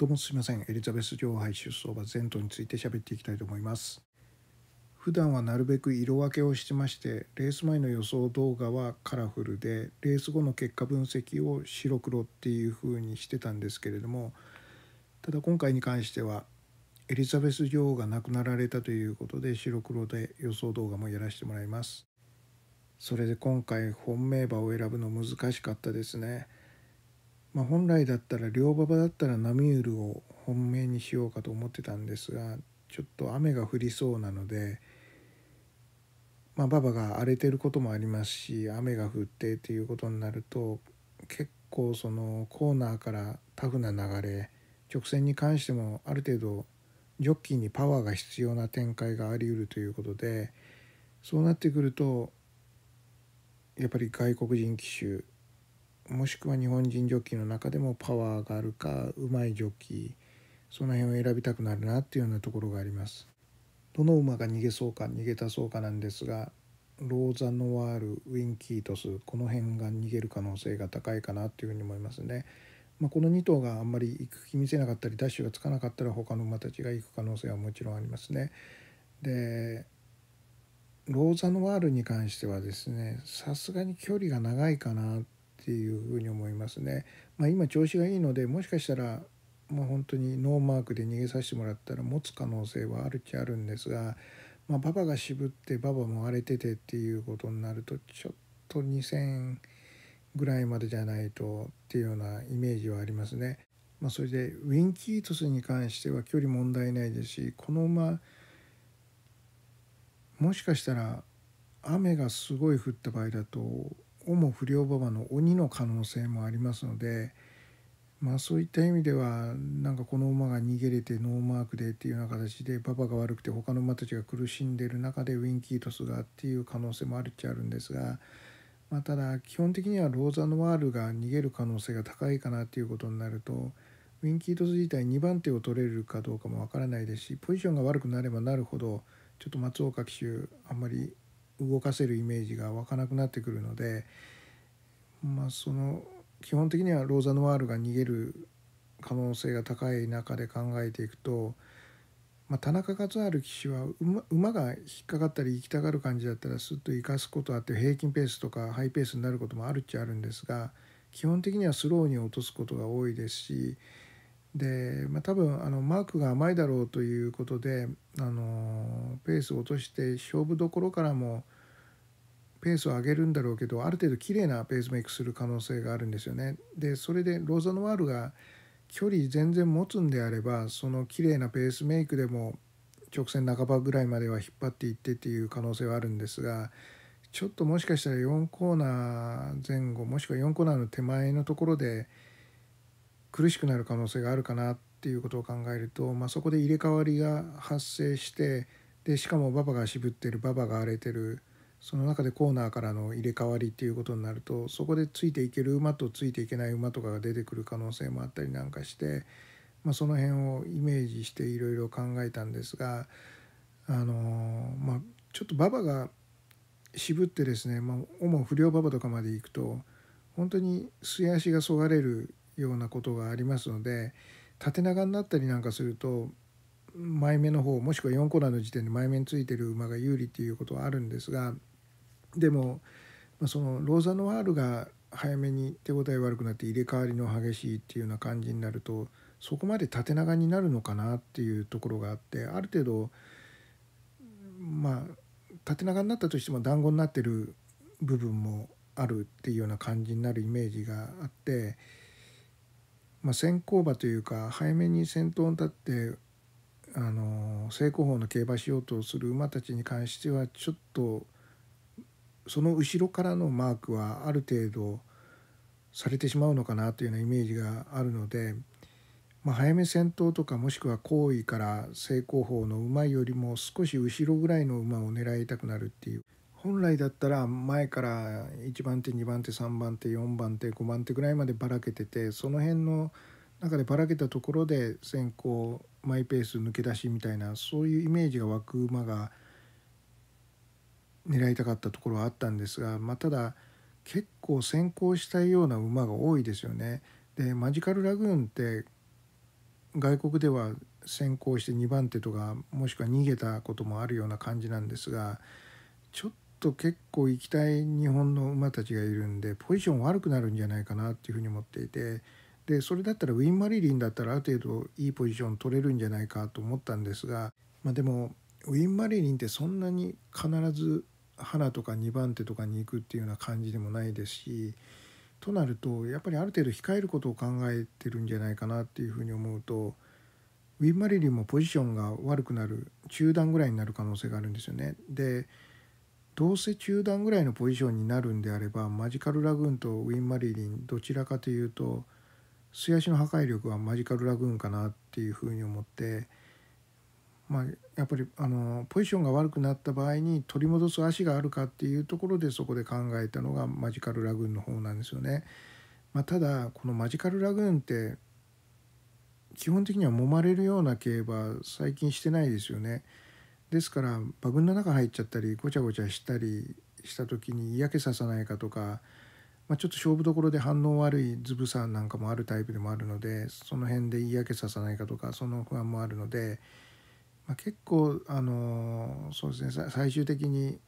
どうもすいません。エリザベス女王杯出走馬前途について喋っていきたいと思います。普段はなるべく色分けをしてまして、レース前の予想動画はカラフルで、レース後の結果分析を白黒っていう風にしてたんですけれども、ただ今回に関しては、エリザベス女王が亡くなられたということで白黒で予想動画もやらせてもらいます。それで今回本命馬を選ぶの難しかったですね。まあ、本来だったら両馬場だったらナミュールを本命にしようかと思ってたんですがちょっと雨が降りそうなので、まあ、馬場が荒れてることもありますし雨が降ってっていうことになると結構そのコーナーからタフな流れ直線に関してもある程度ジョッキーにパワーが必要な展開がありうるということでそうなってくるとやっぱり外国人騎手もしくは日本人ジョッキーの中でもパワーがあるかうまいジョッキーその辺を選びたくなるなっていうようなところがあります。どの馬が逃げそうか逃げたそうかなんですがローザノワールウィンキートスこの辺が逃げる可能性が高いかなっていうふうに思いますね。まあ、この2頭があんまり行く気見せなかったりダッシュがつかなかったら他の馬たちが行く可能性はもちろんありますね。でローザノワールに関してはですねさすがに距離が長いかなっていうふうに思いますね。まあ、今調子がいいのでもしかしたらもう本当にノーマークで逃げさせてもらったら持つ可能性はあるっちゃあるんですが、まあ、パパが渋ってパパも荒れててっていうことになるとちょっと2000ぐらいまでじゃないとっていうようなイメージはありますね。まあ、それでウィン・キートスに関しては距離問題ないですしこの馬もしかしたら雨がすごい降った場合だとオモ不良馬場の鬼の可能性もありますので、まあ、そういった意味ではなんかこの馬が逃げれてノーマークでっていうような形で馬場が悪くて他の馬たちが苦しんでる中でウィン・キートスがっていう可能性もあるっちゃあるんですが、まあ、ただ基本的にはローザ・ノワールが逃げる可能性が高いかなっていうことになると。ウィン・キートス自体2番手を取れるかどうかもわからないですしポジションが悪くなればなるほどちょっと松岡騎手あんまり動かせるイメージが湧かなくなってくるので、まあ、その基本的にはローザノワールが逃げる可能性が高い中で考えていくと、まあ、田中勝春騎手は馬馬が引っかかったり行きたがる感じだったらすっと生かすことあって平均ペースとかハイペースになることもあるっちゃあるんですが基本的にはスローに落とすことが多いですしで、まあ、多分あのマークが甘いだろうということであのペースを落として勝負どころからもペースを上げるんだろうけどある程度綺麗なペースメイクする可能性があるんですよね。でそれでローザノワールが距離全然持つんであればその綺麗なペースメイクでも直線半ばぐらいまでは引っ張っていってっていう可能性はあるんですがちょっともしかしたら4コーナー前後もしくは4コーナーの手前のところで。苦しくなる可能性があるかなっていうことを考えると、まあ、そこで入れ替わりが発生してでしかも馬場が渋ってる馬場が荒れてるその中でコーナーからの入れ替わりっていうことになるとそこでついていける馬とついていけない馬とかが出てくる可能性もあったりなんかして、まあ、その辺をイメージしていろいろ考えたんですが、あのー、まあ、ちょっと馬場が渋ってですね、まあ、主不良馬場とかまで行くと本当に素足がそがれるようなことがありますので縦長になったりなんかすると前目の方もしくは4コーナーの時点で前目についてる馬が有利っていうことはあるんですがでもそのローザノワールが早めに手応え悪くなって入れ替わりの激しいっていうような感じになるとそこまで縦長になるのかなっていうところがあってある程度まあ縦長になったとしても団子になってる部分もあるっていうような感じになるイメージがあって。まあ、先行馬というか早めに先頭に立ってあの正攻法の競馬しようとする馬たちに関してはちょっとその後ろからのマークはある程度されてしまうのかなというようなイメージがあるので、まあ、早め先頭とかもしくは後位から正攻法の馬よりも少し後ろぐらいの馬を狙いたくなるっていう本来だったら前から1番手2番手3番手4番手5番手ぐらいまでばらけててその辺の中でばらけたところで先行マイペース抜け出しみたいなそういうイメージが湧く馬が狙いたかったところはあったんですが、まあ、ただ結構先行したいような馬が多いですよね。でマジカルラグーンって外国では先行して2番手とかもしくは逃げたこともあるような感じなんですがちょっと結構行きたい日本の馬たちがいるんでポジション悪くなるんじゃないかなっていうふうに思っていてでそれだったらウィン・マリリンだったらある程度いいポジション取れるんじゃないかと思ったんですが、まあ、でもウィン・マリリンってそんなに必ず花とか2番手とかに行くっていうような感じでもないですしとなるとやっぱりある程度控えることを考えてるんじゃないかなっていうふうに思うとウィン・マリリンもポジションが悪くなる中段ぐらいになる可能性があるんですよね。でどうせ中段ぐらいのポジションになるんであればマジカル・ラグーンとウィン・マリリンどちらかというと素足の破壊力はマジカル・ラグーンかなっていうふうに思ってまあやっぱりあのポジションが悪くなった場合に取り戻す足があるかっていうところでそこで考えたのがマジカル・ラグーンの方なんですよね。まあ、ただこのマジカル・ラグーンって基本的には揉まれるような競馬最近してないですよね。ですからバグの中入っちゃったりごちゃごちゃしたりした時に嫌気ささないかとか、まあ、ちょっと勝負どころで反応悪いズブさなんかもあるタイプでもあるのでその辺で嫌気ささないかとかその不安もあるので、まあ、結構あのそうですね最終的に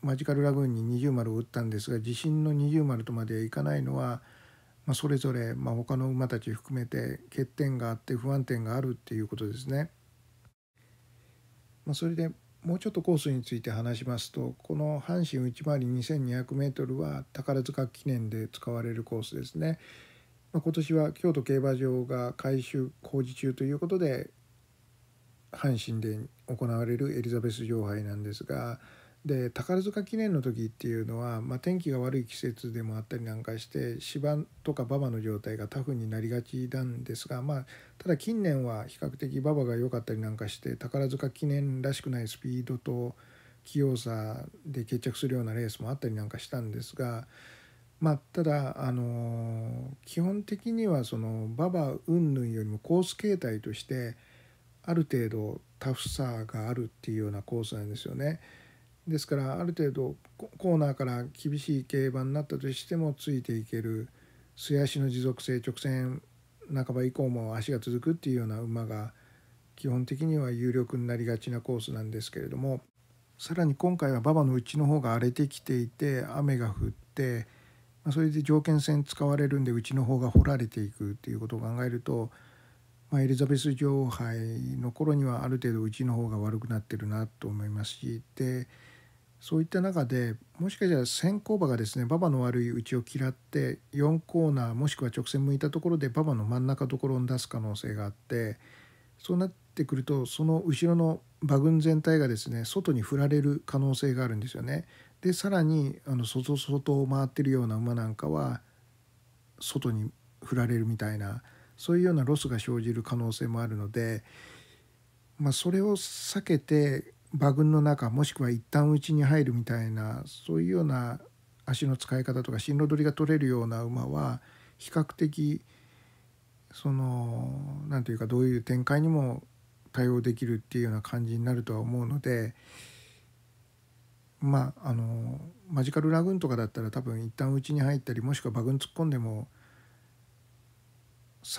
マジカルラグーンに二重丸を打ったんですが地震の二重丸とまではいかないのは、まあ、それぞれ、まあ、他の馬たち含めて欠点があって不安点があるっていうことですね。まあ、それでもうちょっとコースについて話しますとこの阪神内回り 2200m は宝塚記念で使われるコースですね。まあ、今年は京都競馬場が改修工事中ということで阪神で行われるエリザベス女王杯なんですが、で宝塚記念の時っていうのは、まあ、天気が悪い季節でもあったりなんかして芝とか馬場の状態がタフになりがちなんですが、まあ、ただ近年は比較的馬場が良かったりなんかして宝塚記念らしくないスピードと器用さで決着するようなレースもあったりなんかしたんですが。まあ、ただ、あのー、基本的にはその馬場云々よりもコース形態としてある程度タフさがあるっていうようなコースなんですよね。ですからある程度コーナーから厳しい競馬になったとしてもついていける素足の持続性直線半ば以降も足が続くっていうような馬が基本的には有力になりがちなコースなんですけれどもさらに今回は馬場のうちの方が荒れてきていて雨が降って、まそれで条件戦使われるんでうちの方が掘られていくっていうことを考えると、まあ、エリザベス女王杯の頃にはある程度うちの方が悪くなってるなと思いますしでそういった中でもしかしたら先行馬がですね馬場の悪いうちを嫌って4コーナーもしくは直線向いたところで馬場の真ん中どころに出す可能性があってそうなってくるとその後ろの馬群全体がですね外に振られる可能性があるんですよね。でさらにあの外外を回ってるような馬なんかは外に振られるみたいなそういうようなロスが生じる可能性もあるので、まあ、それを避けて馬群の中もしくは一旦内に入るみたいなそういうような足の使い方とか進路取りが取れるような馬は比較的その何て言うかどういう展開にも対応できるっていうような感じになるとは思うのでまああのマジカルラグーンとかだったら多分一旦内に入ったりもしくは馬群突っ込んでも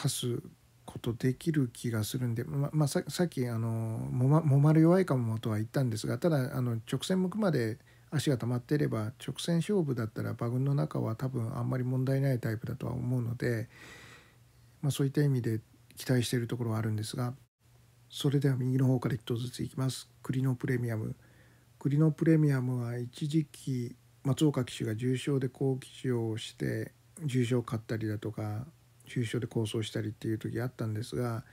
刺すことできる気がするんで、ままあ、さっきあのもまもまる弱いかもとは言ったんですがただあの直線向くまで足が溜まっていれば直線勝負だったら馬群の中は多分あんまり問題ないタイプだとは思うので、まあ、そういった意味で期待しているところはあるんですがそれでは右の方から1頭ずついきます。栗のプレミアム栗のプレミアムは一時期松岡騎手が重傷で好騎手をして重賞を買ったりだとか中小で構想したりっていう時あったんですが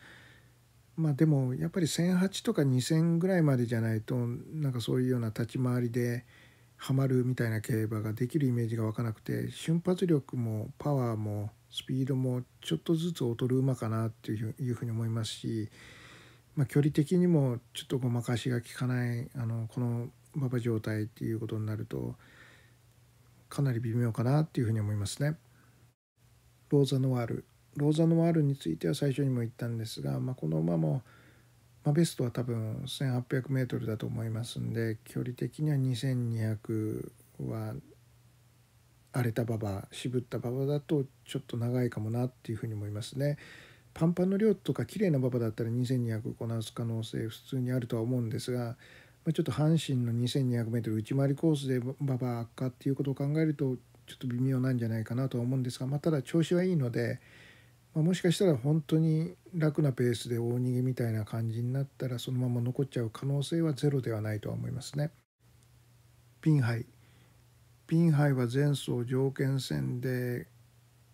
まあでもやっぱり1,008とか2,000ぐらいまでじゃないとなんかそういうような立ち回りでハマるみたいな競馬ができるイメージが湧かなくて瞬発力もパワーもスピードもちょっとずつ劣る馬かなっていうふうに思いますし、まあ、距離的にもちょっとごまかしが効かないあのこの馬場状態っていうことになるとかなり微妙かなっていうふうに思いますね。ローザ・ノワールローザ・ノワールについては最初にも言ったんですが、まあ、この馬も、まあ、ベストは多分 1800m だと思いますんで距離的には2200は荒れた馬場渋った馬場だとちょっと長いかもなっていうふうに思いますね。パンパンの量とか綺麗な馬場だったら2200こなす可能性普通にあるとは思うんですが、まあ、ちょっと阪神の 2200m 内回りコースで馬場悪化っていうことを考えるとちょっと微妙なんじゃないかなとは思うんですが、まあ、ただ調子はいいので、まあ、もしかしたら本当に楽なペースで大逃げみたいな感じになったらそのまま残っちゃう可能性はゼロではないとは思いますね。ピンハイピンハイは前走条件戦で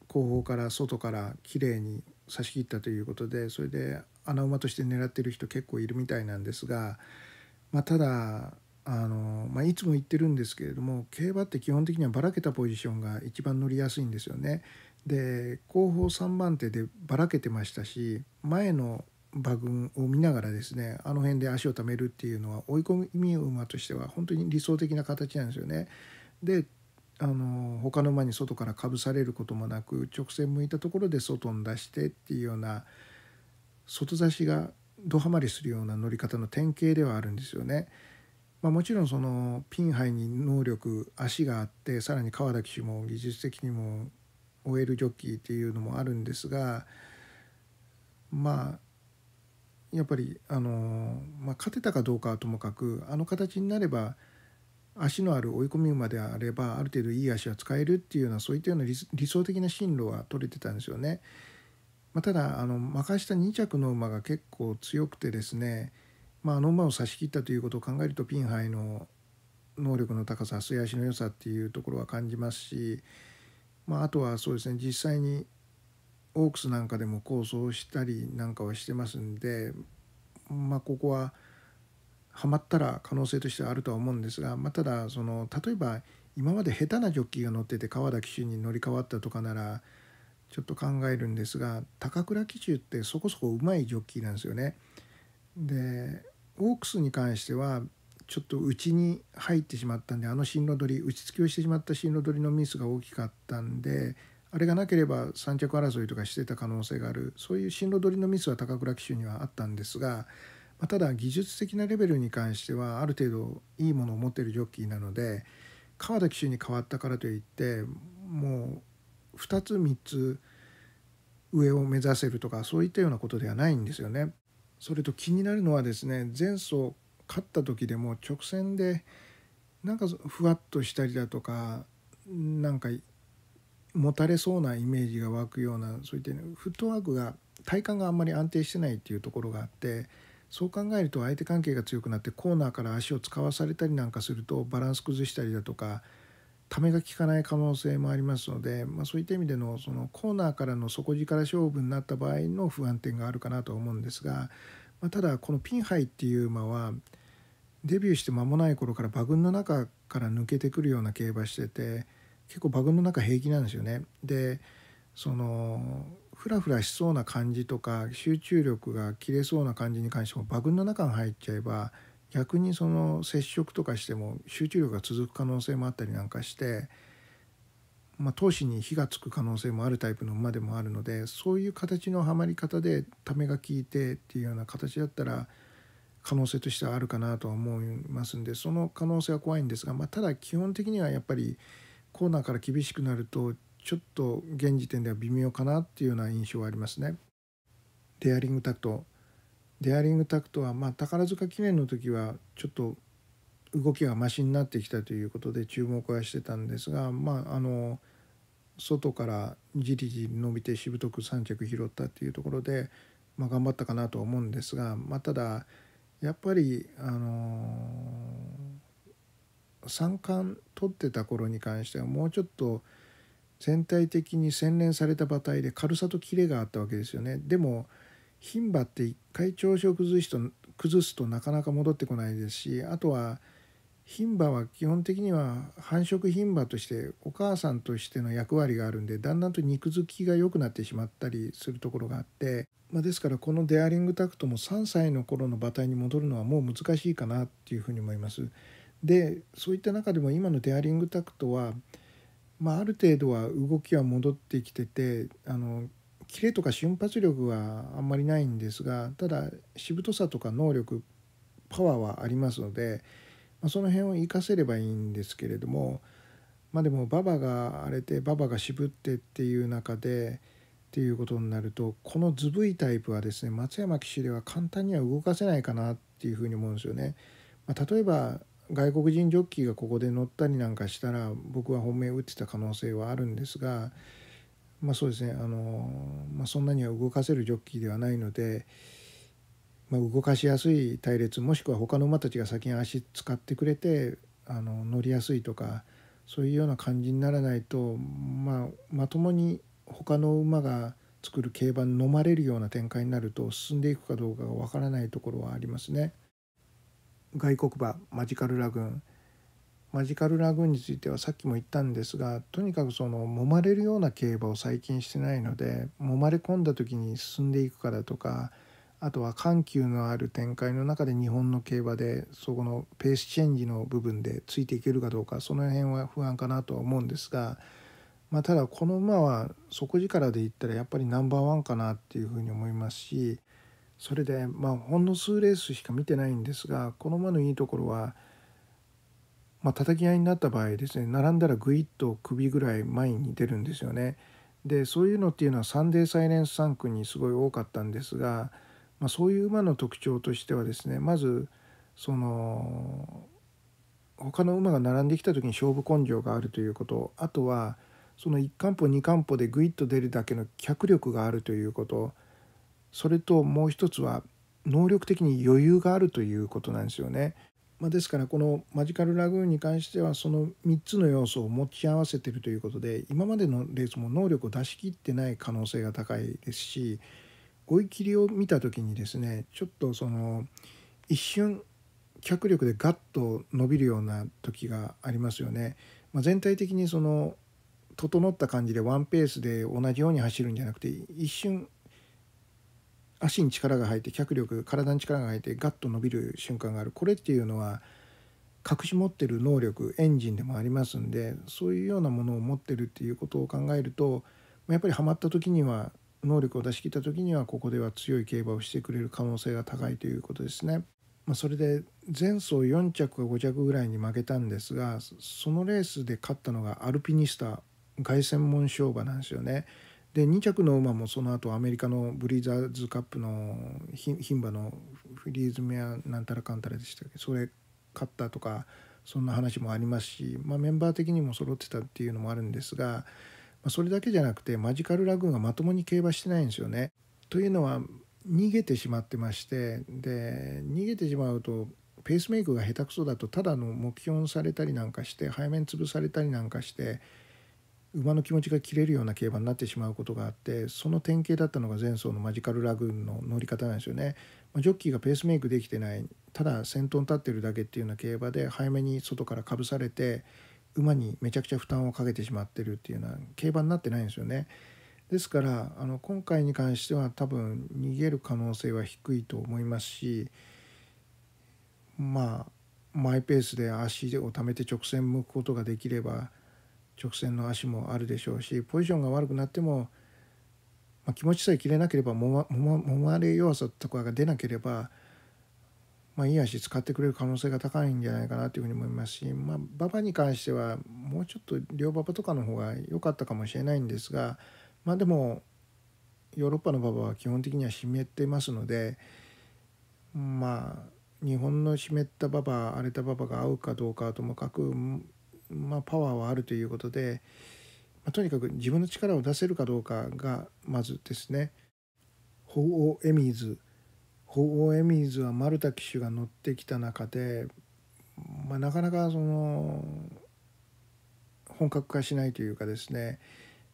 後方から外から綺麗に差し切ったということでそれで穴馬として狙ってる人結構いるみたいなんですが、まあ、ただあのまあ、いつも言ってるんですけれども競馬って基本的にはばらけたポジションが一番乗りやすいんですよね。で後方3番手でばらけてましたし前の馬群を見ながらですねあの辺で足をためるっていうのは追い込み馬としては本当に理想的な形なんですよね。であの他の馬に外からかぶされることもなく直線向いたところで外に出してっていうような外差しがどハマりするような乗り方の典型ではあるんですよね。まあ、もちろんそのピンハイに能力足があってさらに川田騎手も技術的にも OL ジョッキーっていうのもあるんですがまあやっぱりあの、まあ、勝てたかどうかはともかくあの形になれば足のある追い込み馬であればある程度いい足は使えるっていうようなそういったような理想的な進路は取れてたんですよね。まあ、ただあの任した2着の馬が結構強くてですねまあ、あの馬を差し切ったということを考えるとピンハイの能力の高さ末脚の良さっていうところは感じますし、まあ、あとはそうですね実際にオークスなんかでも構想したりなんかはしてますんで、まあ、ここはハマったら可能性としてはあるとは思うんですが、まあ、ただその例えば今まで下手なジョッキーが乗ってて川田騎手に乗り換わったとかならちょっと考えるんですが高倉騎手ってそこそこうまいジョッキーなんですよね。でオークスに関してはちょっと内に入ってしまったんであの進路取り打ち付きをしてしまった進路取りのミスが大きかったんであれがなければ3着争いとかしてた可能性があるそういう進路取りのミスは高倉騎手にはあったんですが、まただ技術的なレベルに関してはある程度いいものを持ってるジョッキーなので川田騎手に変わったからといってもう2つ3つ上を目指せるとかそういったようなことではないんですよね。それと気になるのはですね前走勝った時でも直線でなんかふわっとしたりだとかなんかもたれそうなイメージが湧くようなそういった、ね、フットワークが体幹があんまり安定してないっていうところがあってそう考えると相手関係が強くなってコーナーから足を使わされたりなんかするとバランス崩したりだとかためが効かない可能性もありますので、まあ、そういった意味でのそのコーナーからの底力勝負になった場合の不安定があるかなと思うんですが、まあ、ただこのピンハイっていう馬はデビューして間もない頃から馬群の中から抜けてくるような競馬してて結構馬群の中平気なんですよね。でそのフラフラしそうな感じとか集中力が切れそうな感じに関しても馬群の中に入っちゃえば逆にその接触とかしても集中力が続く可能性もあったりなんかして、まあ、闘志に火がつく可能性もあるタイプの馬でもあるのでそういう形のはまり方でためが効いてっていうような形だったら可能性としてはあるかなとは思いますんでその可能性は怖いんですが、まあ、ただ基本的にはやっぱりコーナーから厳しくなるとちょっと現時点では微妙かなっていうような印象はありますね。デアリングタクトデアリングタクトは、まあ、宝塚記念の時はちょっと動きがましになってきたということで注目はしてたんですが、まあ、あの外からじりじり伸びてしぶとく3着拾ったっていうところで、まあ、頑張ったかなと思うんですが、まあ、ただやっぱり、あのー、3冠取ってた頃に関してはもうちょっと全体的に洗練された馬体で軽さとキレがあったわけですよね。でも牝馬って一回調子を崩すと崩すとなかなか戻ってこないですしあとは牝馬は基本的には繁殖牝馬としてお母さんとしての役割があるんでだんだんと肉付きが良くなってしまったりするところがあって、まあ、ですからこのデアリングタクトも3歳の頃の馬体に戻るのはもう難しいかなっていうふうに思います。でそういった中でも今のデアリングタクトは、まあ、ある程度は動きは戻ってきててあのキレとか瞬発力はあんまりないんですがただしぶとさとか能力パワーはありますので、まあ、その辺を活かせればいいんですけれどもまあでも馬場が荒れて馬場が渋ってっていう中でっていうことになるとこのずぶいタイプはですね松山騎手では簡単には動かせないかなっていうふうに思うんですよね。まあ、例えば外国人ジョッキーがここで乗ったりなんかしたら僕は本命打ってた可能性はあるんですが。まあ、そうですねあの、まあ、そんなには動かせるジョッキーではないので、まあ、動かしやすい隊列もしくは他の馬たちが先に足使ってくれてあの乗りやすいとかそういうような感じにならないと、まあ、まともに他の馬が作る競馬に飲まれるような展開になると進んでいくかどうかがわからないところはありますね。外国馬マジカルラグンマジカルラグーンについてはさっきも言ったんですがとにかくその揉まれるような競馬を最近してないので揉まれ込んだ時に進んでいくかだとかあとは緩急のある展開の中で日本の競馬でそこのペースチェンジの部分でついていけるかどうかその辺は不安かなとは思うんですが、まあ、ただこの馬は底力で言ったらやっぱりナンバーワンかなっていうふうに思いますしそれでまあほんの数レースしか見てないんですがこの馬のいいところは。まあ、叩き合いになった場合ですね並んだらぐいっと首ぐらい前に出るんですよね。でそういうのっていうのはサンデーサイレンス3区にすごい多かったんですが、まあ、そういう馬の特徴としてはですねまずその他の馬が並んできた時に勝負根性があるということあとはその1貫歩2貫歩でグイッと出るだけの脚力があるということそれともう一つは能力的に余裕があるということなんですよね。まあ、ですからこのマジカルラグーンに関してはその3つの要素を持ち合わせてるということで今までのレースも能力を出し切ってない可能性が高いですし追い切りを見た時にですねちょっとその一瞬脚力でガッと伸びるような時がありますよね。まあ、全体的にその整った感じでワンペースで同じように走るんじゃなくて一瞬足に力が入って脚力体に力が入ってガッと伸びる瞬間があるこれっていうのは隠し持ってる能力エンジンでもありますんでそういうようなものを持ってるっていうことを考えるとやっぱりハマった時には能力を出し切った時にはここでは強い競馬をしてくれる可能性が高いということですね。まあ、それで前走4着か5着ぐらいに負けたんですがそのレースで勝ったのがアルピニスタ凱旋門商馬なんですよね。で2着の馬もその後アメリカのブリザーズカップの牝馬のフリーズメアなんたらかんたらでしたけどそれ勝ったとかそんな話もありますし、まあ、メンバー的にも揃ってたっていうのもあるんですが、まあ、それだけじゃなくてマジカルラグーンがまともに競馬してないんですよね。というのは逃げてしまってましてで逃げてしまうとペースメイクが下手くそだとただの目標にされたりなんかして背面潰されたりなんかして。馬の気持ちが切れるような競馬になってしまうことがあってその典型だったのが前走のマジカルラグーンの乗り方なんですよね。まジョッキーがペースメイクできてないただ先頭に立ってるだけっていうような競馬で早めに外からかぶされて馬にめちゃくちゃ負担をかけてしまってるっていうような競馬になってないんですよね。ですからあの今回に関しては多分逃げる可能性は低いと思いますしまあマイペースで足をためて直線向くことができれば直線の足もあるでしょうしポジションが悪くなっても、まあ、気持ちさえ切れなければもまもまれ弱さとかが出なければ、まあ、いい足使ってくれる可能性が高いんじゃないかなというふうに思いますし、まあ、馬場に関してはもうちょっと両馬場とかの方が良かったかもしれないんですが、まあ、でもヨーロッパの馬場は基本的には湿ってますのでまあ日本の湿った馬場荒れた馬場が合うかどうかはともかくまあ、パワーはあるということで、まあ、とにかく自分の力を出せるかどうかがまずですね。鳳凰エミーズ鳳凰エミーズは丸田騎手が乗ってきた中で、まあ、なかなかその本格化しないというかですね、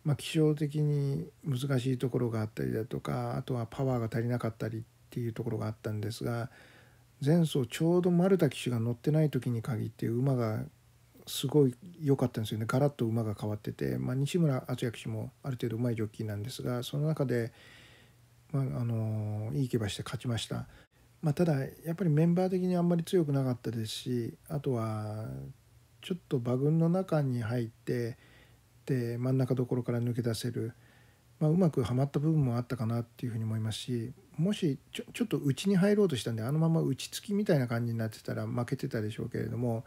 まあ、気象的に難しいところがあったりだとかあとはパワーが足りなかったりっていうところがあったんですが前走ちょうど丸田騎手が乗ってない時に限って馬がすごい良かったんですよねガラッと馬が変わってて、まあ、西村敦也騎手もある程度うまいジョッキーなんですがその中で、まあ、あのいい気馬して勝ちました、まあ、ただやっぱりメンバー的にあんまり強くなかったですしあとはちょっと馬群の中に入ってで真ん中どころから抜け出せる、まあ、うまくはまった部分もあったかなっていうふうに思いますしもしちょちょっと内に入ろうとしたんであのまま打ちつきみたいな感じになってたら負けてたでしょうけれども。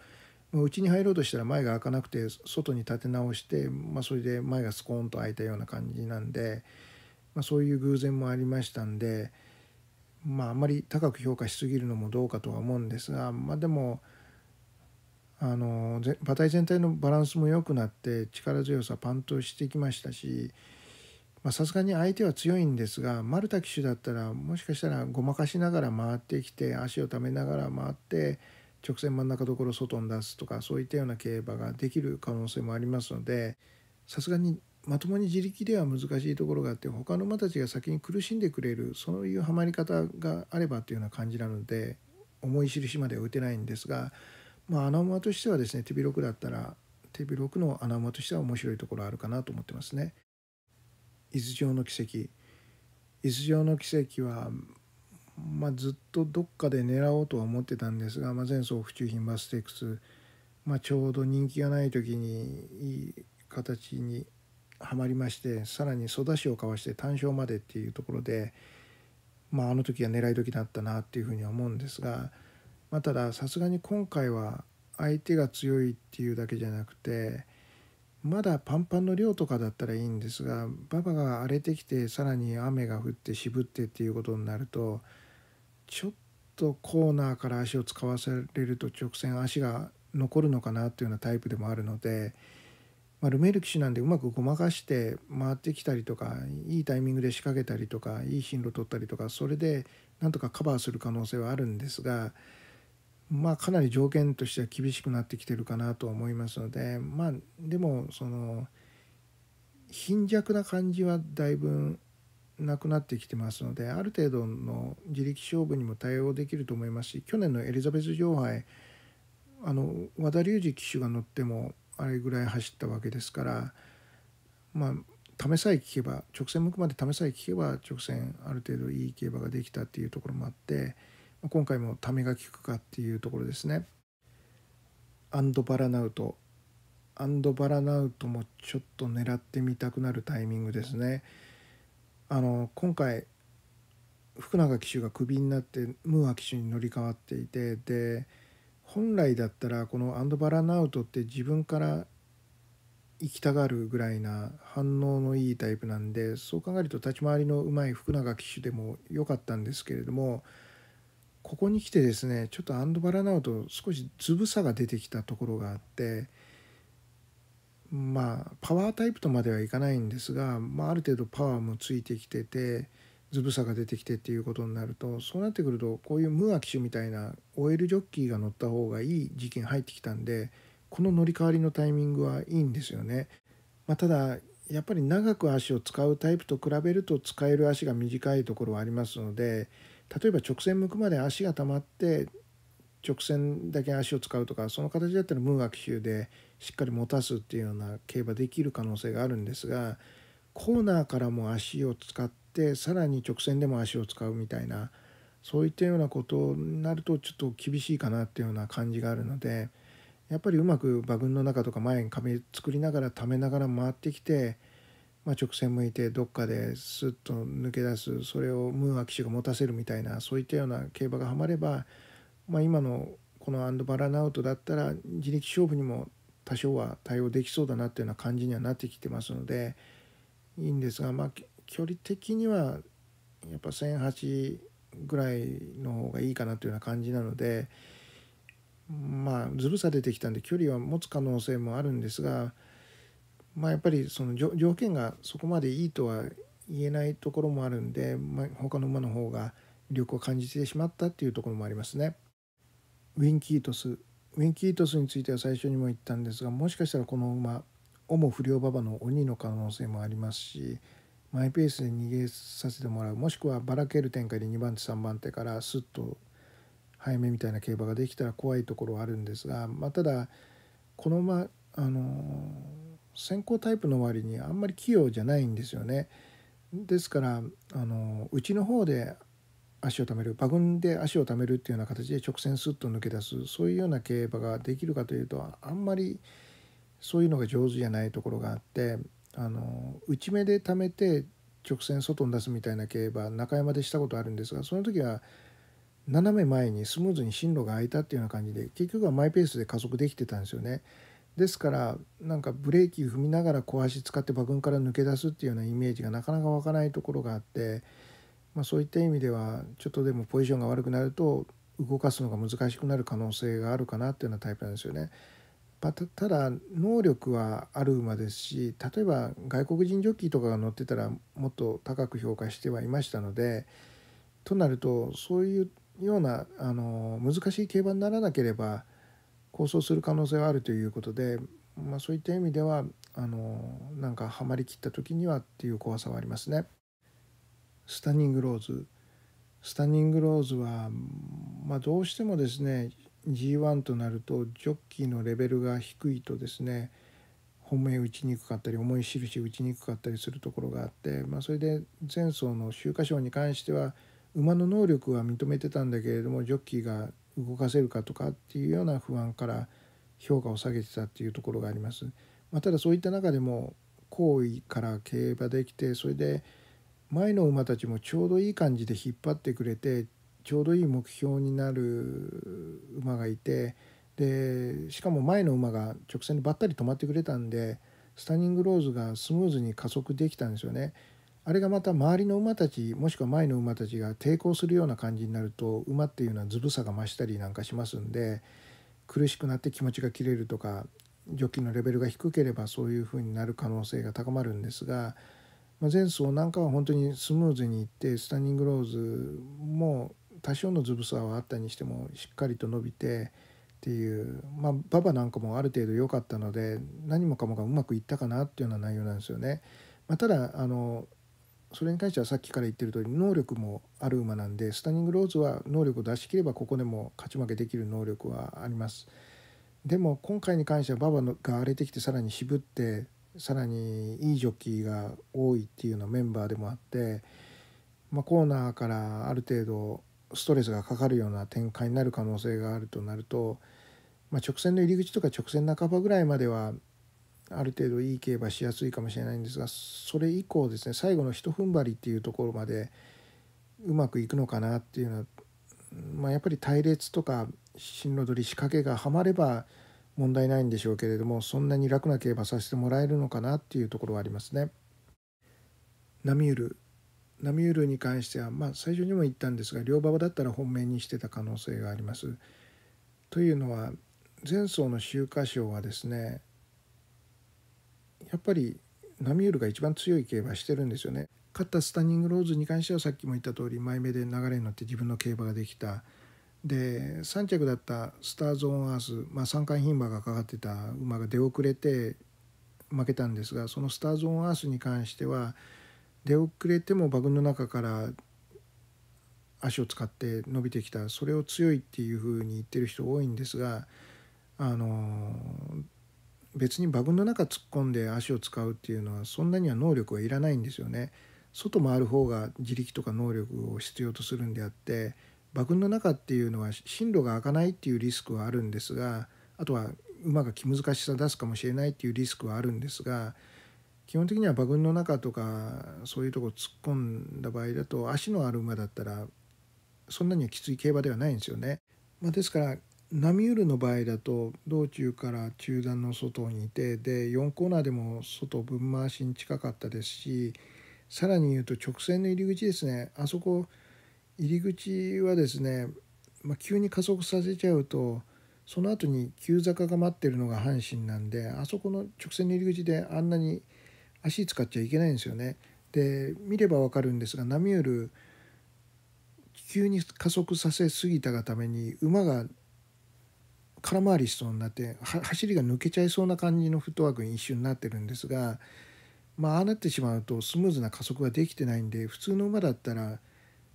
もう家に入ろうとしたら前が開かなくて外に立て直して、まあ、それで前がスコーンと開いたような感じなんで、まあ、そういう偶然もありましたんで、まあ、あんまり高く評価しすぎるのもどうかとは思うんですが、まあ、でもあの馬体全体のバランスも良くなって力強さパンとしてきましたしさすがに相手は強いんですが丸田騎手だったらもしかしたらごまかしながら回ってきて足をためながら回って。直線真ん中どころ外に出すとかそういったような競馬ができる可能性もありますのでさすがにまともに自力では難しいところがあって他の馬たちが先に苦しんでくれるそういうはまり方があればというような感じなので重い印までは打てないんですが、まあ、穴馬としてはですね手広くだったら手広くの穴馬としては面白いところあるかなと思ってますね。伊豆城の奇跡伊豆城の奇跡はまあ、ずっとどっかで狙おうとは思ってたんですが、まあ、前走府中品バステークス、まあ、ちょうど人気がない時にいい形にはまりましてさらに育田をかわして単勝までっていうところで、まあ、あの時は狙い時だったなっていうふうには思うんですが、まあ、たださすがに今回は相手が強いっていうだけじゃなくてまだパンパンの量とかだったらいいんですが馬場が荒れてきてさらに雨が降って渋ってっていうことになると。ちょっとコーナーから足を使わされると直線足が残るのかなっていうようなタイプでもあるので、まあ、ルメール騎手なんでうまくごまかして回ってきたりとかいいタイミングで仕掛けたりとかいい進路取ったりとかそれでなんとかカバーする可能性はあるんですが。まあ、かなり条件としては厳しくなってきてるかなと思いますのでまあでもその貧弱な感じはだいぶなくなってきてますのである程度の自力勝負にも対応できると思いますし去年のエリザベス女王杯あの和田隆二騎手が乗ってもあれぐらい走ったわけですからまあめさえ聞けば直線向くまで試さえ聞けば直線ある程度いい競馬ができたっていうところもあって今回もためが効くかっていうところですね。アンドバラナウトアンドバラナウトもちょっと狙ってみたくなるタイミングですね。あの今回福永騎手がクビになってムーア騎手に乗り換わっていてで本来だったらこのアンドバラナウトって自分から行きたがるぐらいな反応のいいタイプなんでそう考えると立ち回りのうまい福永騎手でも良かったんですけれどもここに来てですねちょっとアンドバラナウト少しずぶさが出てきたところがあってまあパワータイプとまではいかないんですが、まあ、ある程度パワーもついてきててずぶさが出てきてっていうことになるとそうなってくるとこういう無ア機種みたいなオイルジョッキーが乗った方がいい時期に入ってきたんでこの乗り換わりのタイミングはいいんですよね。まあ、ただやっぱり長く足を使うタイプと比べると使える足が短いところはありますので例えば直線向くまで足が溜まって直線だけ足を使うとかその形だったらムーア機種でしっかり持たすっていうような競馬できる可能性があるんですがコーナーからも足を使ってさらに直線でも足を使うみたいなそういったようなことになるとちょっと厳しいかなっていうような感じがあるのでやっぱりうまく馬群の中とか前に壁作りながら溜めながら回ってきて、まあ、直線向いてどっかですっと抜け出すそれをムーア騎手が持たせるみたいなそういったような競馬がはまれば、まあ、今のこのアンドバランアウトだったら自力勝負にも多少は対応できそうだなっていうような感じにはなってきてますのでいいんですが、まあ、距離的にはやっぱ1008ぐらいの方がいいかなというような感じなのでまあずるさ出てきたんで距離は持つ可能性もあるんですが、まあ、やっぱりその条件がそこまでいいとは言えないところもあるんで、まあ、他の馬の方が力を感じてしまったっていうところもありますね。ウィンキートスウィンキートスについては最初にも言ったんですがもしかしたらこの馬主不良馬場の鬼の可能性もありますしマイペースで逃げさせてもらうもしくはばらける展開で2番手3番手からスッと早めみたいな競馬ができたら怖いところはあるんですが、まあ、ただこの馬あの先行タイプの割にあんまり器用じゃないんですよね。ですからあのうちの方で足を貯める馬群で足をためるっていうような形で直線スッと抜け出すそういうような競馬ができるかというとあんまりそういうのが上手じゃないところがあってあの内目でためて直線外に出すみたいな競馬中山でしたことあるんですがその時は斜め前にスムーズに進路が空いたっていうような感じで結局はマイペースで加速できてたんですよね。ですからなんかブレーキ踏みながら小足使って馬群から抜け出すっていうようなイメージがなかなか湧かないところがあって。まあ、そういった意味ではちょっとでもポジションが悪くなると動かすのが難しくなる可能性があるかなっていうようなタイプなんですよね。ただ能力はある馬ですし例えば外国人ジョッキーとかが乗ってたらもっと高く評価してはいましたのでとなるとそういうようなあの難しい競馬にならなければ構想する可能性はあるということで、まあ、そういった意味ではあのなんかはまりきった時にはっていう怖さはありますね。スタニングローズスタニングローズは、まあ、どうしてもですね G1 となるとジョッキーのレベルが低いとですね本命打ちにくかったり重い印打ちにくかったりするところがあって、まあ、それで前走の秋華賞に関しては馬の能力は認めてたんだけれどもジョッキーが動かせるかとかっていうような不安から評価を下げてたっていうところがあります。まあ、ただそういった中でも好意から競馬できてそれで前の馬たちもちょうどいい感じで引っ張ってくれてちょうどいい目標になる馬がいてでしかも前の馬が直線でばったり止まってくれたんでスタニングローズがスムーズに加速できたんですよね。あれがまた周りの馬たちもしくは前の馬たちが抵抗するような感じになると馬っていうのはずぶさが増したりなんかしますんで苦しくなって気持ちが切れるとかジョッキーのレベルが低ければそういうふうになる可能性が高まるんですが。まあ、前走なんかは本当にスムーズにいってスタンングローズも多少のずぶさはあったにしてもしっかりと伸びてっていうまあ馬場なんかもある程度良かったので何もかもがうまくいったかなっていうような内容なんですよね。まあ、ただあのそれに関してはさっきから言ってる通り能力もある馬なんでスタニングローズは能力を出し切ればここでも勝ち負けできる能力はあります。でも今回に関しては馬場が荒れてきてさらに渋ってさらにいいジョッキーが多いっていうようなメンバーでもあって、まあ、コーナーからある程度ストレスがかかるような展開になる可能性があるとなると、まあ、直線の入り口とか直線半ばぐらいまではある程度いい競馬しやすいかもしれないんですがそれ以降ですね最後の一踏ん張りっていうところまでうまくいくのかなっていうのは、まあ、やっぱり隊列とか進路取り仕掛けがはまれば問題ないんでしょうけれどもそんなに楽な競馬させてもらえるのかなっていうところはありますね。ナミュールナミュールに関しては、まあ、最初にも言ったんですが両馬場だったら本命にしてた可能性があります。というのは前走の秋華賞はですねやっぱりナミュールが一番強い競馬してるんですよね。勝ったスタニングローズに関してはさっきも言った通り前目で流れに乗って自分の競馬ができた。で3着だったスターズ・オン・アース、まあ、3冠牝馬がかかってた馬が出遅れて負けたんですがそのスターズ・オン・アースに関しては出遅れても馬群の中から足を使って伸びてきたそれを強いっていうふうに言ってる人多いんですがあの別に馬群の中突っ込んで足を使うっていうのはそんなには能力はいらないんですよね。外回る方が自力とか能力を必要とするんであって。馬群の中っていうのは進路が開かないっていうリスクはあるんですがあとは馬が気難しさ出すかもしれないっていうリスクはあるんですが基本的には馬群の中とかそういうとこ突っ込んだ場合だと足のある馬だったらそんなにはきつい競馬ではないんですよね。まあ、ですから波ミるルの場合だと道中から中段の外にいてで4コーナーでも外分回しに近かったですしさらに言うと直線の入り口ですねあそこ入り口はですね、まあ、急に加速させちゃうとその後に急坂が待ってるのが阪神なんであそこの直線の入り口であんなに足使っちゃいけないんですよね。で見ればわかるんですが波より急に加速させすぎたがために馬が空回りしそうになって走りが抜けちゃいそうな感じのフットワークに一瞬になってるんですが、まあああなってしまうとスムーズな加速ができてないんで普通の馬だったら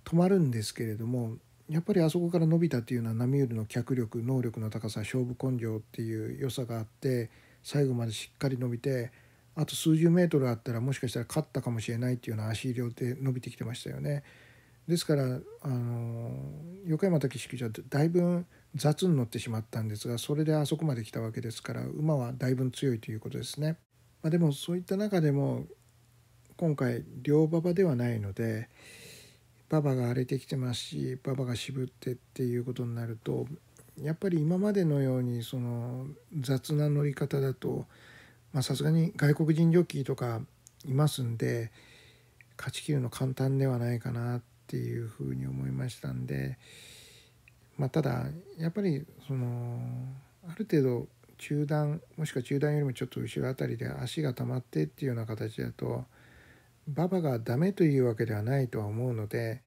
止まるんですけれどもやっぱりあそこから伸びたというのはナミュールの脚力能力の高さ勝負根性っていう良さがあって最後までしっかり伸びてあと数十メートルあったらもしかしたら勝ったかもしれないっていうような足量で伸びてきてましたよね。ですからあの横山武史記者はだいぶ雑に乗ってしまったんですがそれであそこまで来たわけですから馬はだいぶ強いということですね。まあ、でもそういった中でも今回両馬場ではないので。ババが荒れてきてますしババが渋ってっていうことになるとやっぱり今までのようにその雑な乗り方だとさすがに外国人ジョッキーとかいますんで勝ちきるの簡単ではないかなっていうふうに思いましたんで、まあ、ただやっぱりそのある程度中段もしくは中段よりもちょっと後ろ辺りで足が溜まってっていうような形だと馬場がダメというわけではないとは思うので、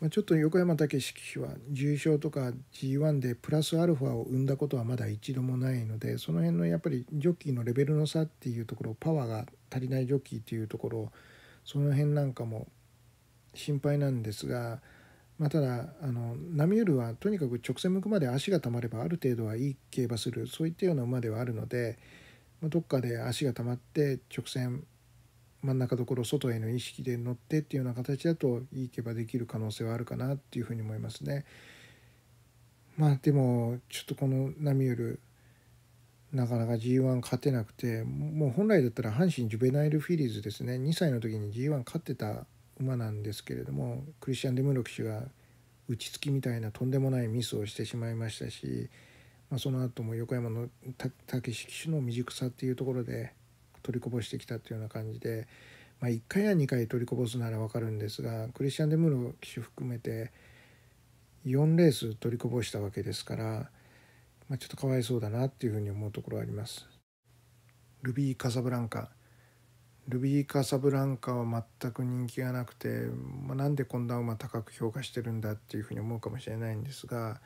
まあ、ちょっと横山武史騎手は重賞とか G1 でプラスアルファを生んだことはまだ一度もないのでその辺のやっぱりジョッキーのレベルの差っていうところパワーが足りないジョッキーっていうところその辺なんかも心配なんですが、まあ、ただあのナミュールはとにかく直線向くまで足がたまればある程度はいい競馬するそういったような馬ではあるので、まあ、どっかで足がたまって直線真ん中どころ外への意識で乗ってっていうような形だといいけばできる可能性はあるかなっていうふうに思いますね。まあでもちょっとこの波よりなかなか G1 勝てなくてもう本来だったら阪神ジュベナイルフィリーズですね2歳の時に G1 勝ってた馬なんですけれどもクリスチャン・デムロク氏が打ちつきみたいなとんでもないミスをしてしまいましたし、まあ、その後も横山の武志騎手の未熟さっていうところで取りこぼしてきたというような感じで、まあ、1回や2回取りこぼすなら分かるんですがクリスチャン・デ・ムーロ騎手含めて4レース取りこぼしたわけですから、まあ、ちょっとかわいそうだなっていうふうに思うところあります。ルビー・カサブランカルビー・カサブランカは全く人気がなくて、まあ、なんでこんな馬高く評価してるんだっていうふうに思うかもしれないんですが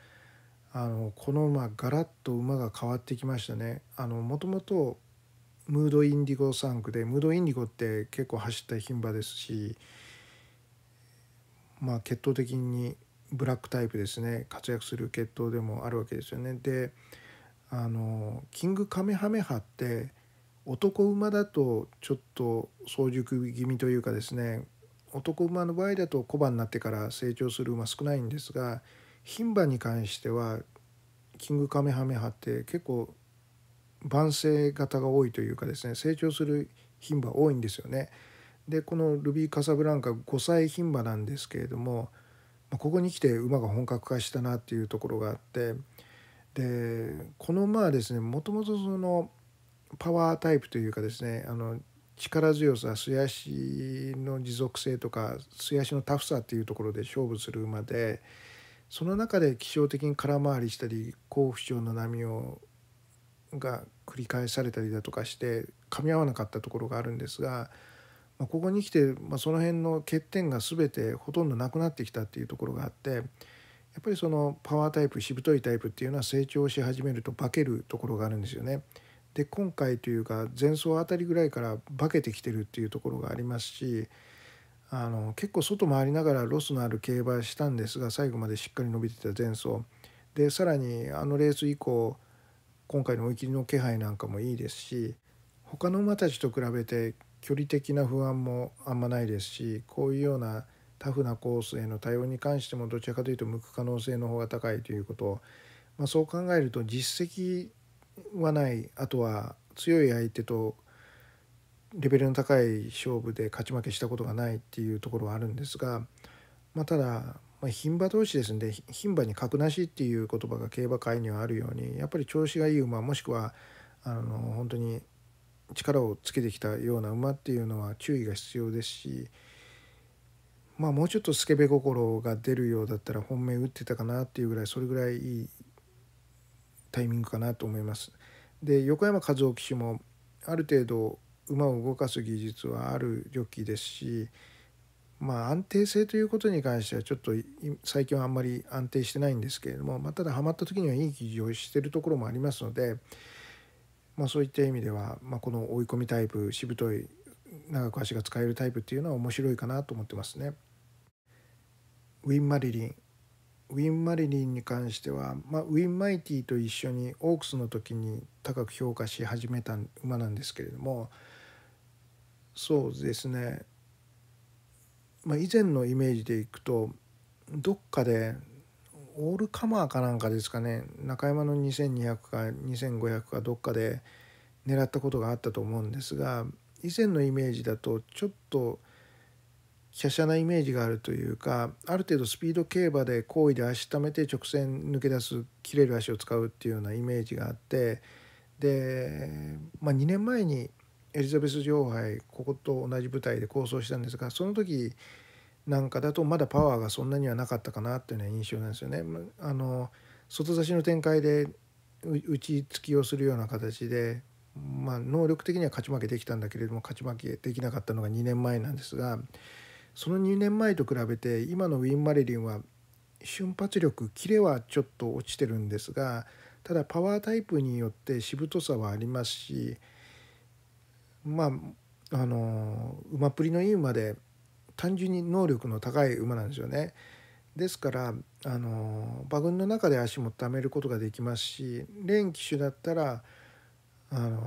あのこの馬ガラッと馬が変わってきましたね。あのもともとムードインディゴ3区でムードインディゴって結構走った牝馬ですしまあ血統的にブラックタイプですね活躍する血統でもあるわけですよね。であのキングカメハメハって男馬だとちょっと早熟気味というかですね男馬の場合だと小馬になってから成長する馬少ないんですが牝馬に関してはキングカメハメハって結構晩成型が多いというかですね成長する牝馬多いんですよね。でこのルビー・カサブランカ5歳牝馬なんですけれどもここに来て馬が本格化したなっていうところがあってでこの馬はですねもともとそのパワータイプというかですねあの力強さ素足の持続性とか素足のタフさっていうところで勝負する馬でその中で気象的に空回りしたり好不調の波をが繰り返されたりだとかして噛み合わなかったところがあるんですが、まあ、ここに来て、まあ、その辺の欠点が全てほとんどなくなってきたっていうところがあってやっぱりそのパワータイプしぶといタイプっていうのは成長し始めると化けるところがあるんですよね。で今回というか前走あたりぐらいから化けてきてるっていうところがありますしあの結構外回りながらロスのある競馬したんですが最後までしっかり伸びてた前走でさらにあのレース以降今回の追い切りの気配なんかもいいですし他の馬たちと比べて距離的な不安もあんまないですしこういうようなタフなコースへの対応に関してもどちらかというと向く可能性の方が高いということ、まあ、そう考えると実績はないあとは強い相手とレベルの高い勝負で勝ち負けしたことがないっていうところはあるんですが、まあ、ただまあ、牝馬同士ですんで牝馬に格なしっていう言葉が競馬界にはあるようにやっぱり調子がいい馬もしくはあの本当に力をつけてきたような馬っていうのは注意が必要ですし、まあ、もうちょっとスケベ心が出るようだったら本命打ってたかなっていうぐらいそれぐらいいいタイミングかなと思います。で横山和夫騎手もある程度馬を動かす技術はあるジョッキーですしまあ安定性ということに関してはちょっと最近はあんまり安定してないんですけれども、まあ、ただハマった時にはいい記事をしてるところもありますので、まあ、そういった意味では、まあ、この追い込みタイプしぶとい長く足が使えるタイプっていうのは面白いかなと思ってますね。ウィン・マリリンウィン・マリリンに関しては、まあ、ウィン・マイティと一緒にオークスの時に高く評価し始めた馬なんですけれどもそうですねまあ、以前のイメージでいくとどっかでオールカマーかなんかですかね中山の2200か2500かどっかで狙ったことがあったと思うんですが以前のイメージだとちょっと華奢なイメージがあるというかある程度スピード競馬で好意で足ためて直線抜け出す切れる足を使うっていうようなイメージがあってで、まあ、2年前にエリザベス女王杯ここと同じ舞台で構想したんですがその時なんかだとまだパワーがそんなにはなかったかなっていうのは印象なんですよね。あの外差しの展開で打ち突きをするような形で、まあ、能力的には勝ち負けできたんだけれども勝ち負けできなかったのが2年前なんですがその2年前と比べて今のウィン・マリリンは瞬発力キレはちょっと落ちてるんですがただパワータイプによってしぶとさはありますしまああの馬っぷりのいい馬で単純に能力の高い馬なんですよね。ですからあの馬群の中で足もためることができますし連騎手だったらあの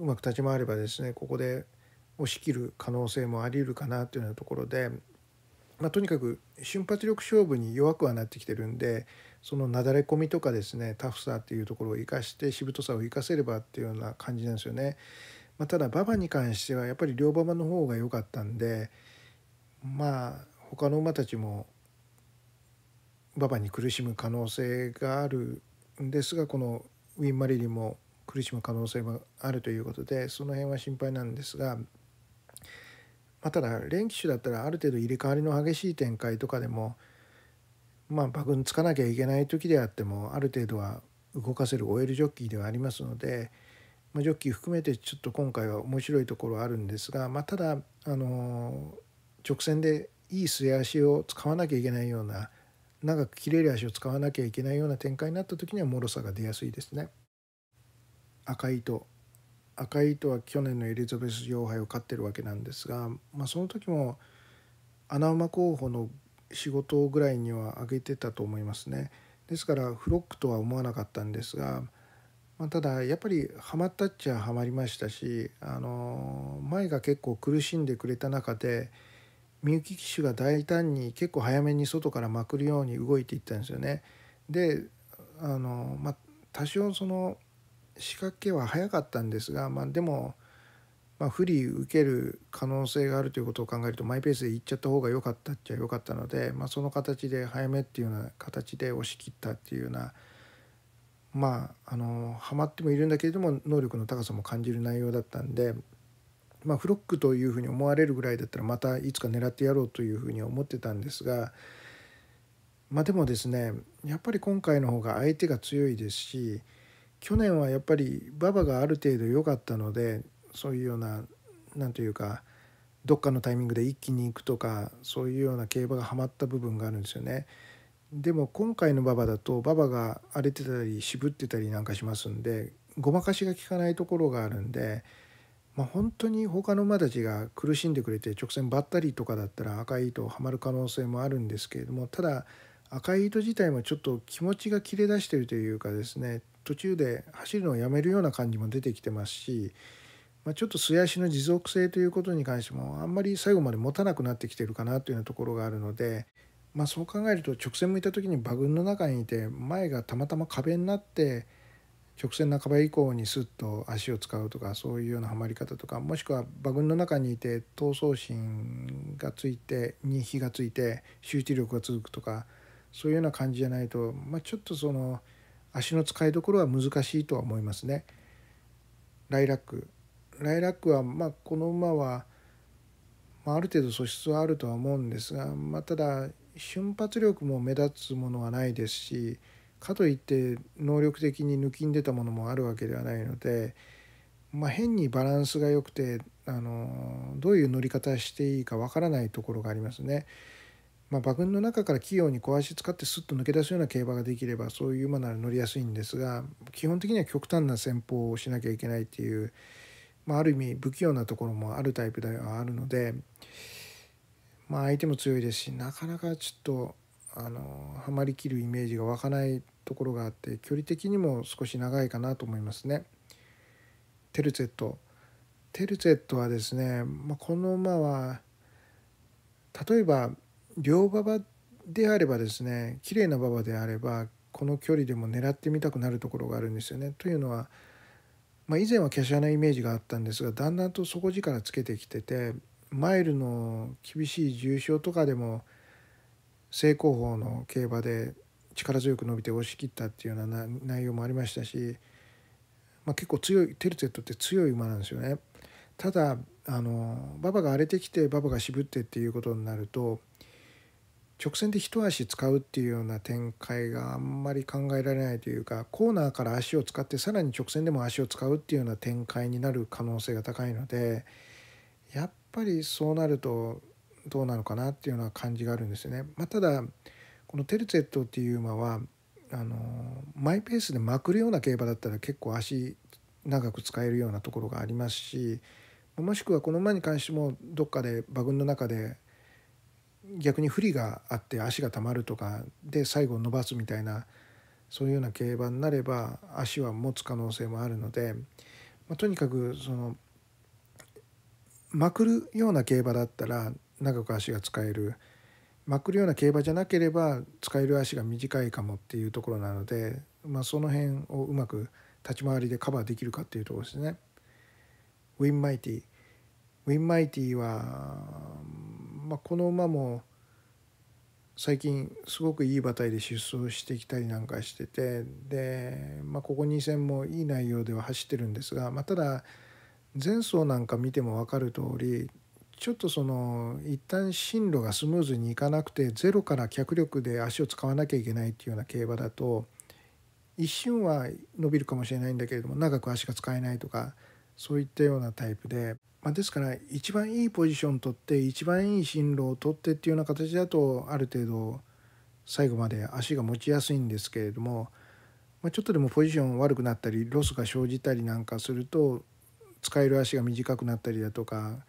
うまく立ち回ればですねここで押し切る可能性もあり得るかなというようなところで、まあ、とにかく瞬発力勝負に弱くはなってきてるんでそのなだれ込みとかですねタフさっていうところを生かしてしぶとさを生かせればっていうような感じなんですよね。まあ、ただ馬場に関してはやっぱり両馬場の方が良かったんでまあ他の馬たちも馬場に苦しむ可能性があるんですがこのウィン・マリリンも苦しむ可能性もあるということでその辺は心配なんですが、まあ、ただ連騎手だったらある程度入れ替わりの激しい展開とかでもまあ馬群つかなきゃいけない時であってもある程度は動かせるオイルジョッキーではありますので。まジョッキー含めてちょっと今回は面白いところあるんですが、まあ、ただ、あの直線でいい末脚を使わなきゃいけないような長く切れる足を使わなきゃいけないような展開になった時には脆さが出やすいですね。赤い糸赤い糸は去年のエリザベス女王杯を勝ってるわけなんですが、まあ、その時も穴馬候補の仕事ぐらいには上げてたと思いますね。ですからフロックとは思わなかったんですが。まあ、ただやっぱりハマったっちゃハマりましたし、あの前が結構苦しんでくれた中でみゆき騎手が大胆に結構早めに外からまくるように動いていったんですよね。であの、まあ、多少その仕掛けは早かったんですが、まあ、でも、まあ、不利受ける可能性があるということを考えるとマイペースでいっちゃった方が良かったっちゃ良かったので、まあ、その形で早めっていうような形で押し切ったっていうような。まああのハマってもいるんだけれども能力の高さも感じる内容だったんで、まあ、フロックというふうに思われるぐらいだったらまたいつか狙ってやろうというふうに思ってたんですが、まあ、でもですねやっぱり今回の方が相手が強いですし去年はやっぱり馬場がある程度良かったのでそういうような何というかどっかのタイミングで一気に行くとかそういうような競馬がはまった部分があるんですよね。でも今回の馬場だと馬場が荒れてたり渋ってたりなんかしますんでごまかしが効かないところがあるんで、まあ、本当に他の馬たちが苦しんでくれて直線ばったりとかだったら赤い糸をはまる可能性もあるんですけれどもただ赤い糸自体もちょっと気持ちが切れ出してるというかですね途中で走るのをやめるような感じも出てきてますし、まあ、ちょっと素足の持続性ということに関してもあんまり最後まで持たなくなってきてるかなというようなところがあるので。まあ、そう考えると直線向いた時に馬群の中にいて前がたまたま壁になって直線半ば以降にスッと足を使うとかそういうようなはまり方とかもしくは馬群の中にいて闘争心がついてに火がついて集中力が続くとかそういうような感じじゃないと、まあ、ちょっとその足の使いどころは難しいとは思いますね。ライラックライラックは、まあ、この馬は、まあ、ある程度素質はあるとは思うんですが、まあ、ただ瞬発力も目立つものはないですしかといって能力的に抜きんでたものもあるわけではないので、まあ、変にバランスが良くてあのどういう乗り方していいかわからないところがありますね。まあ、馬群の中から器用に小足使ってスッと抜け出すような競馬ができればそういう馬なら乗りやすいんですが基本的には極端な戦法をしなきゃいけないっていう、まあ、ある意味不器用なところもあるタイプではあるので。まあ、相手も強いですしなかなかちょっとあのはまりきるイメージが湧かないところがあって距離的にも少し長いかなと思いますね。テルツェットテルツェットはですね、まあ、この馬は例えば両馬場であればですね綺麗な馬場であればこの距離でも狙ってみたくなるところがあるんですよね。というのは、まあ、以前は華奢なイメージがあったんですがだんだんと底力つけてきててマイルの厳しい重賞とかでも正攻法の競馬で力強く伸びて押し切ったっていうような内容もありましたし、まあ、結構強いテルツェットって強い馬なんですよね。ただあの馬場が荒れてきて馬場が渋ってっていうことになると直線で一足使うっていうような展開があんまり考えられないというかコーナーから足を使ってさらに直線でも足を使うっていうような展開になる可能性が高いのでやっぱりそうなるとどうなのかなっていうような感じがあるんですよね。まあ、ただこのテルツェットっていう馬はあのマイペースでまくるような競馬だったら結構足長く使えるようなところがありますしもしくはこの馬に関してもどっかで馬群の中で逆に不利があって足がたまるとかで最後伸ばすみたいなそういうような競馬になれば足は持つ可能性もあるので、まあ、とにかくそのまくるような競馬だったら長く足が使えるまくるような競馬じゃなければ使える足が短いかもっていうところなので、まあ、その辺をうまく立ち回りでカバーできるかっていうところですね。ウィンマイティウィンマイティは、まあ、この馬も最近すごくいい馬体で出走してきたりなんかしててで、まあ、ここ2戦もいい内容では走ってるんですが、まあ、ただ前走なんか見ても分かる通りちょっとその一旦進路がスムーズにいかなくてゼロから脚力で足を使わなきゃいけないっていうような競馬だと一瞬は伸びるかもしれないんだけれども長く足が使えないとかそういったようなタイプで、まあ、ですから一番いいポジション取って一番いい進路を取ってっていうような形だとある程度最後まで足が持ちやすいんですけれども、まあ、ちょっとでもポジション悪くなったりロスが生じたりなんかすると使える足が短くなったりだとか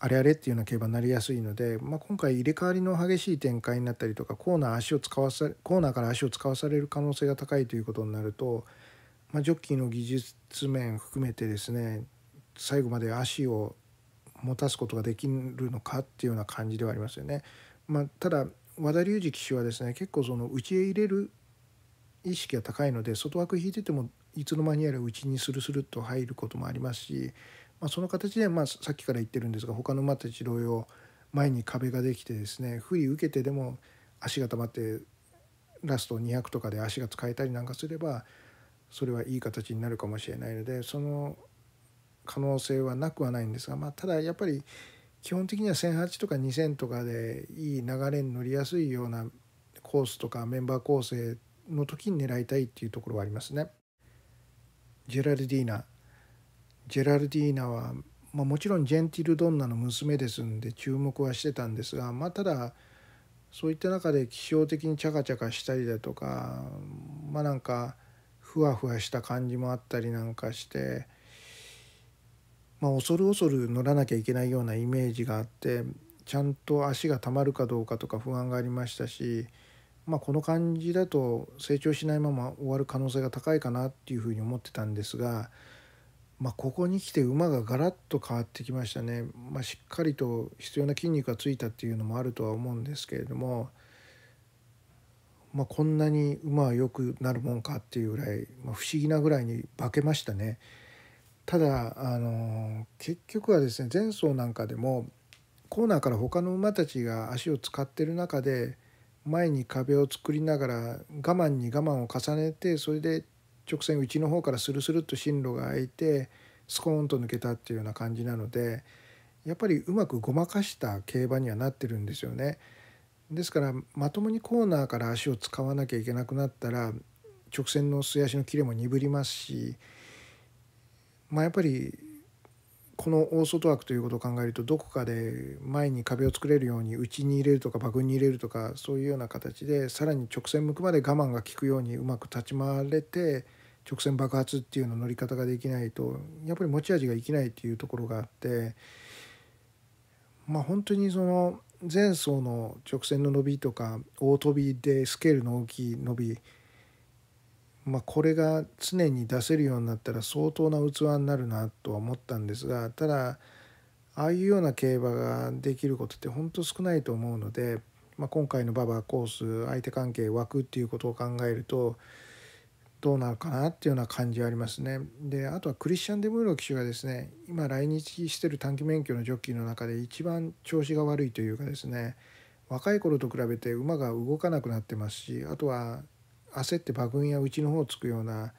あれあれっていうような競馬になりやすいので、まあ、今回入れ替わりの激しい展開になったりとかコーナー足を使わされコーナーから足を使わされる可能性が高いということになると、まあ、ジョッキーの技術面含めてですね最後まで足を持たすことができるのかっていうような感じではありますよね。まあ、ただ和田隆二騎手はですね結構その内へ入れる意識が高いので外枠引いててもいつの間にやらうちにスルスルっと入ることもありますし、まあ、その形で、まあ、さっきから言ってるんですが他の馬たち同様前に壁ができてですね不利受けてでも足が溜まってラスト200とかで足が使えたりなんかすればそれはいい形になるかもしれないのでその可能性はなくはないんですが、まあ、ただやっぱり基本的には1008とか2000とかでいい流れに乗りやすいようなコースとかメンバー構成の時に狙いたいっていうところはありますね。ジェラルディーナジェラルディーナは、まあ、もちろんジェンティル・ドンナの娘ですんで注目はしてたんですが、まあ、ただそういった中で気象的にチャカチャカしたりだとかまあなんかふわふわした感じもあったりなんかして、まあ、恐る恐る乗らなきゃいけないようなイメージがあってちゃんと足がたまるかどうかとか不安がありましたしまあ、この感じだと成長しないまま終わる可能性が高いかなっていうふうに思ってたんですが、まあ、ここに来て馬がガラッと変わってきましたね、まあ、しっかりと必要な筋肉がついたっていうのもあるとは思うんですけれども、まあ、こんなに馬は良くなるもんかっていうぐらい、まあ、不思議なぐらいに化けましたね。ただあの結局はですね前走なんかでもコーナーから他の馬たちが足を使ってる中で前に壁を作りながら我慢に我慢を重ねてそれで直線内の方からスルスルっと進路が開いてスコーンと抜けたっていうような感じなのでやっぱりうまくごまかした競馬にはなってるんですよね。ですからまともにコーナーから足を使わなきゃいけなくなったら直線の素足の切れも鈍りますしまあやっぱりこの大外枠ということを考えるとどこかで前に壁を作れるように内に入れるとか馬群に入れるとかそういうような形でさらに直線向くまで我慢が効くようにうまく立ち回れて直線爆発っていうの乗り方ができないとやっぱり持ち味が生きないっていうところがあってまあ本当にその前走の直線の伸びとか大飛びでスケールの大きい伸びまあ、これが常に出せるようになったら相当な器になるなとは思ったんですがただああいうような競馬ができることって本当少ないと思うので、まあ、今回の馬場コース相手関係枠っていうことを考えるとどうなるかなっていうような感じはありますね。であとはクリスチャン・デ・ムーロ騎手がですね今来日してる短期免許のジョッキーの中で一番調子が悪いというかですね若い頃と比べて馬が動かなくなってますしあとは焦って馬群やうちの方をつくような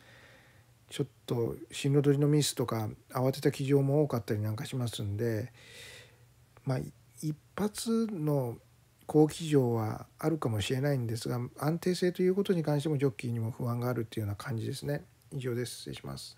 ちょっと進路取りのミスとか慌てた騎乗も多かったりなんかしますんでまあ一発の好騎乗はあるかもしれないんですが安定性ということに関してもジョッキーにも不安があるっていうような感じですね。以上です失礼します